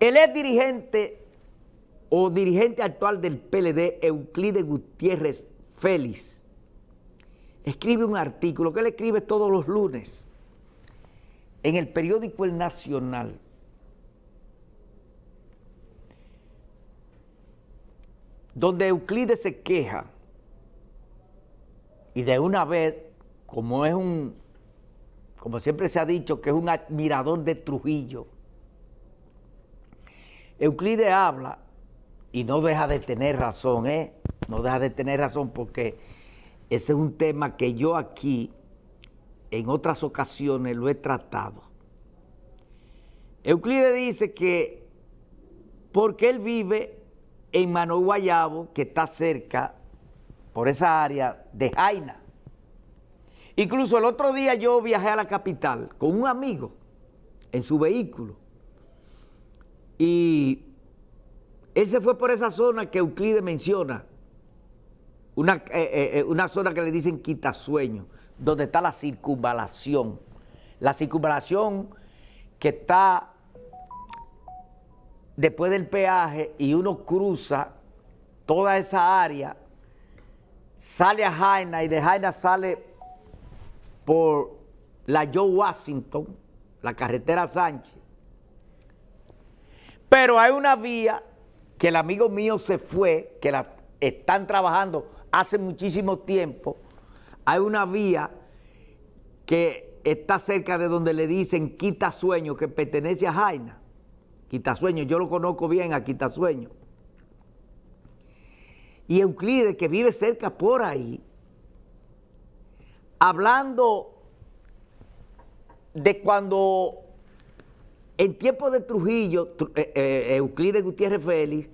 El ex dirigente o dirigente actual del PLD, Euclides Gutiérrez Félix, escribe un artículo que él escribe todos los lunes en el periódico El Nacional. donde Euclides se queja y de una vez, como es un, como siempre se ha dicho, que es un admirador de Trujillo, Euclides habla y no deja de tener razón, ¿eh? No deja de tener razón porque ese es un tema que yo aquí en otras ocasiones lo he tratado. Euclides dice que porque él vive en Mano Guayabo, que está cerca, por esa área de Jaina. Incluso el otro día yo viajé a la capital con un amigo en su vehículo y él se fue por esa zona que Euclides menciona, una, eh, eh, eh, una zona que le dicen quitasueño, donde está la circunvalación. La circunvalación que está después del peaje y uno cruza toda esa área, sale a Jaina y de Jaina sale por la Joe Washington, la carretera Sánchez, pero hay una vía que el amigo mío se fue, que la están trabajando hace muchísimo tiempo. Hay una vía que está cerca de donde le dicen sueño que pertenece a Jaina. sueño yo lo conozco bien a sueño Y Euclides, que vive cerca por ahí, hablando de cuando en tiempo de Trujillo, eh, eh, Euclides Gutiérrez Félix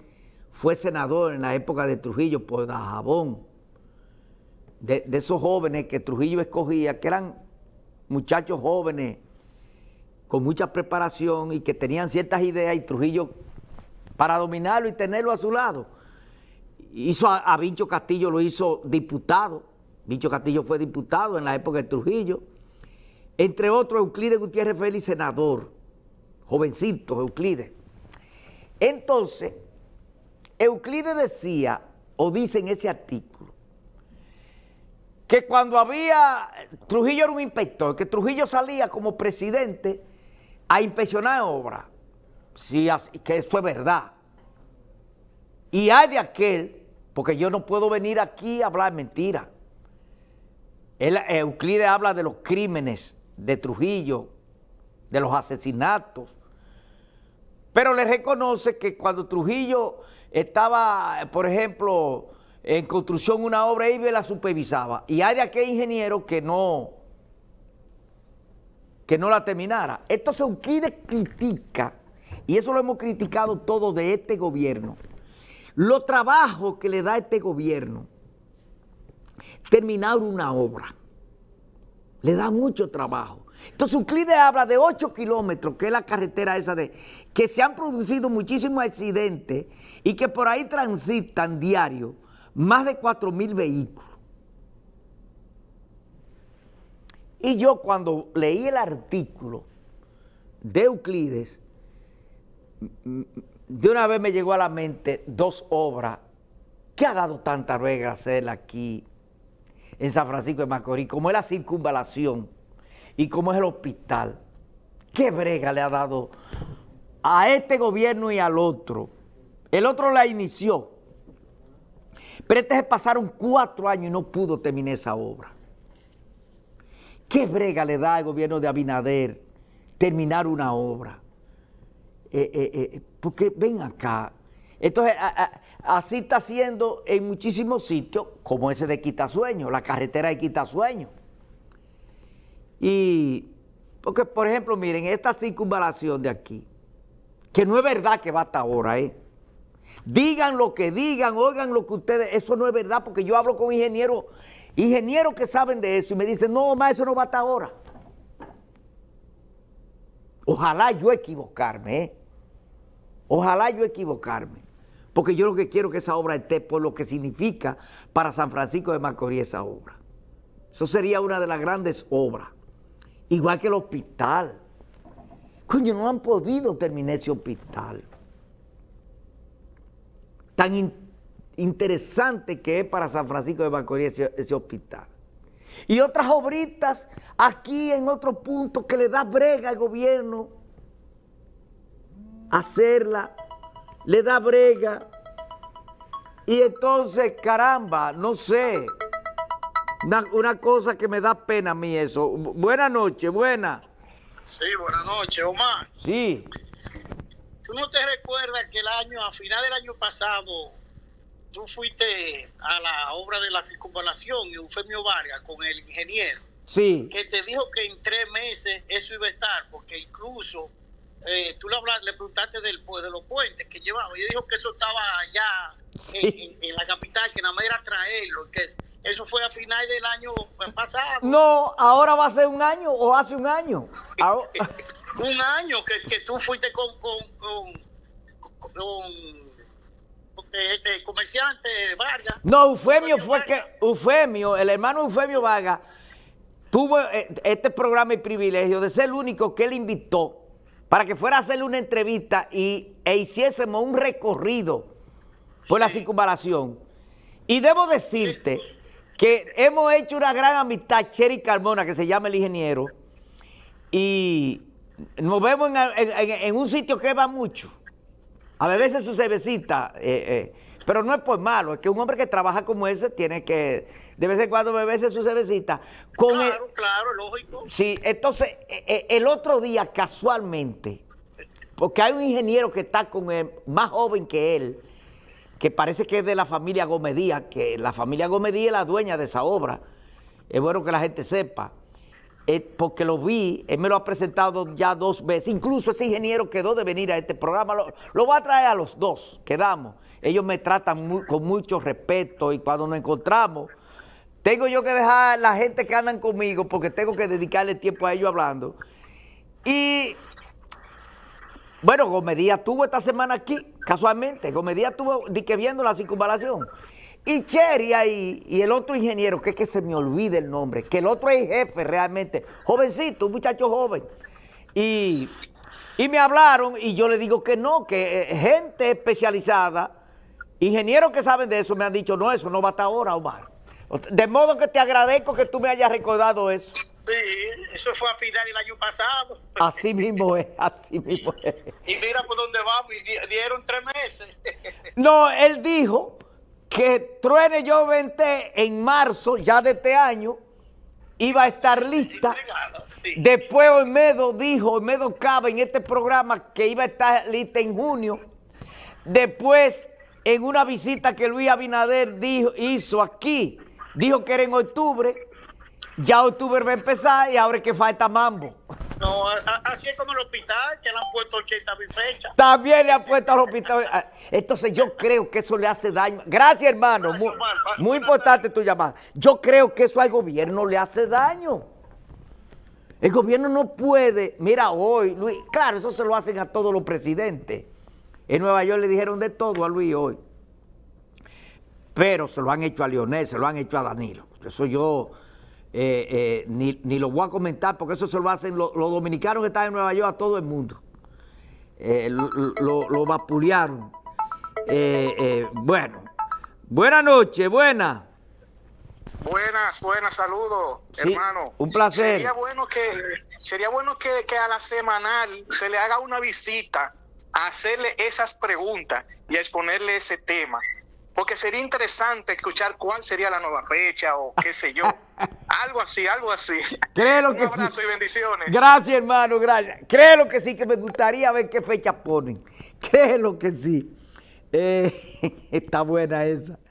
fue senador en la época de Trujillo por Dajabón. De, de, esos jóvenes que Trujillo escogía, que eran muchachos jóvenes con mucha preparación y que tenían ciertas ideas y Trujillo, para dominarlo y tenerlo a su lado, hizo a, a Vincho Castillo, lo hizo diputado. Vincho Castillo fue diputado en la época de Trujillo. Entre otros, Euclides Gutiérrez Félix, senador. Jovencito Euclides. Entonces, Euclides decía, o dice en ese artículo, que cuando había, Trujillo era un inspector, que Trujillo salía como presidente a inspeccionar obras, sí, que eso es verdad. Y hay de aquel, porque yo no puedo venir aquí a hablar mentira. Euclides habla de los crímenes de Trujillo, de los asesinatos, pero le reconoce que cuando Trujillo estaba, por ejemplo, en construcción una obra, y la supervisaba. Y hay de aquel ingeniero que no, que no la terminara. Entonces Euclides critica, y eso lo hemos criticado todo de este gobierno, Los trabajo que le da este gobierno terminar una obra. Le da mucho trabajo. Entonces Euclides habla de 8 kilómetros, que es la carretera esa de, que se han producido muchísimos accidentes y que por ahí transitan diario más de 4 mil vehículos. Y yo cuando leí el artículo de Euclides, de una vez me llegó a la mente dos obras que ha dado tanta ruega hacer aquí en San Francisco de Macorís, como es la circunvalación y cómo es el hospital. ¿Qué brega le ha dado a este gobierno y al otro? El otro la inició, pero este se pasaron cuatro años y no pudo terminar esa obra. ¿Qué brega le da al gobierno de Abinader terminar una obra? Eh, eh, eh, porque ven acá. Entonces, así está siendo en muchísimos sitios, como ese de Quitasueño, la carretera de Quitasueño. Y, porque por ejemplo, miren, esta circunvalación de aquí, que no es verdad que va hasta ahora, ¿eh? Digan lo que digan, oigan lo que ustedes, eso no es verdad, porque yo hablo con ingenieros, ingenieros que saben de eso y me dicen, no, más eso no va hasta ahora. Ojalá yo equivocarme, ¿eh? Ojalá yo equivocarme, porque yo lo que quiero que esa obra esté por lo que significa para San Francisco de Macorís esa obra. Eso sería una de las grandes obras igual que el hospital. Coño, no han podido terminar ese hospital. Tan interesante que es para San Francisco de Macorís ese, ese hospital. Y otras obritas aquí en otro punto que le da brega al gobierno hacerla, le da brega. Y entonces, caramba, no sé, una, cosa que me da pena a mí eso. Buenas noches, buena. Sí, buenas noches, Omar. Sí. ¿Tú no te recuerdas que el año, a final del año pasado, tú fuiste a la obra de la circunvalación, Eufemio Vargas, con el ingeniero? Sí. Que te dijo que en tres meses eso iba a estar, porque incluso eh, tú le, hablaste, preguntaste del, pues, de los puentes que llevaba. y dijo que eso estaba allá en, la capital, que nada más era traerlo, que eso fue a final del año pasado. No, ahora va a ser un año o hace un año. un año que, tú fuiste con, con, eh, este, comerciante Vargas. No, Eufemio fue que Eufemio, el hermano Eufemio Vargas, tuvo eh, este programa y privilegio de ser el único que él invitó para que fuera a hacerle una entrevista y, e hiciésemos un recorrido por la circunvalación. Y debo decirte que hemos hecho una gran amistad, Cheri Carmona, que se llama El Ingeniero, y nos vemos en, un sitio que va mucho. A veces su cervecita, eh, eh, pero no es por malo, es que un hombre que trabaja como ese tiene que, de vez en cuando beberse su cervecita. Con claro, claro, lógico. Sí, entonces, e, e, el otro día, casualmente, porque hay un ingeniero que está con él, más joven que él, que parece que es de la familia Gomedía, que la familia Gomedía es la dueña de esa obra. Es bueno que la gente sepa, porque lo vi, él me lo ha presentado ya dos veces, incluso ese ingeniero quedó de venir a este programa, lo, voy va a traer a los dos, quedamos. Ellos me tratan con mucho respeto y cuando nos encontramos, tengo yo que dejar a la gente que andan conmigo porque tengo que dedicarle tiempo a ellos hablando. Y bueno, Gomedía estuvo esta semana aquí, casualmente. Gomedía tuvo que viendo la circunvalación. Y Cheria y el otro ingeniero, que es que se me olvida el nombre, que el otro es jefe realmente, jovencito, un muchacho joven. Y, y me hablaron y yo le digo que no, que eh, gente especializada, ingenieros que saben de eso, me han dicho, no, eso no va hasta ahora, Omar. De modo que te agradezco que tú me hayas recordado eso. Sí, eso fue a final del año pasado. Así mismo es, así mismo es. Y mira por dónde vamos, y dieron tres meses. No, él dijo que Truene Yo 20 en marzo ya de este año iba a estar lista. Después Olmedo dijo, Olmedo cabe en este programa que iba a estar lista en junio. Después en una visita que Luis Abinader hizo aquí, Dijo que era en octubre, ya octubre va a empezar y ahora es que falta mambo. No, así es como el hospital, que le han puesto 80 mil fechas. También le han puesto al hospital. Ah, entonces yo creo que eso le hace daño. Gracias, hermano. Muy, muy importante tu llamada. Yo creo que eso al gobierno le hace daño. El gobierno no puede, mira hoy, Luis, claro, eso se lo hacen a todos los presidentes. En Nueva York le dijeron de todo a Luis hoy pero se lo han hecho a Lionel, se lo han hecho a Danilo. Eso yo eh, eh, ni, lo voy a comentar porque eso se lo hacen los dominicanos que están en Nueva York a todo el mundo. Eh, lo, vapulearon. bueno, buenas noches, buenas. Buenas, buenas, saludos, hermano. Un placer. Sería bueno que sería bueno que, que a la semanal se le haga una visita a hacerle esas preguntas y a exponerle ese tema porque sería interesante escuchar cuál sería la nueva fecha o qué sé yo. algo así, algo así. Un abrazo y bendiciones. Gracias, hermano, gracias. Creo que sí, que me gustaría ver qué fecha ponen. Creo que sí. Eh, está buena esa.